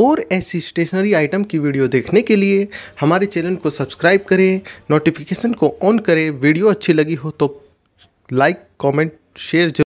और ऐसी stationery item की वीडियो देखने के लिए हमारे चैनल को सब्सक्राइब करें नोटिफिकेशन को ऑन करें वीडियो अच्छी लगी हो तो लाइक कमेंट शेयर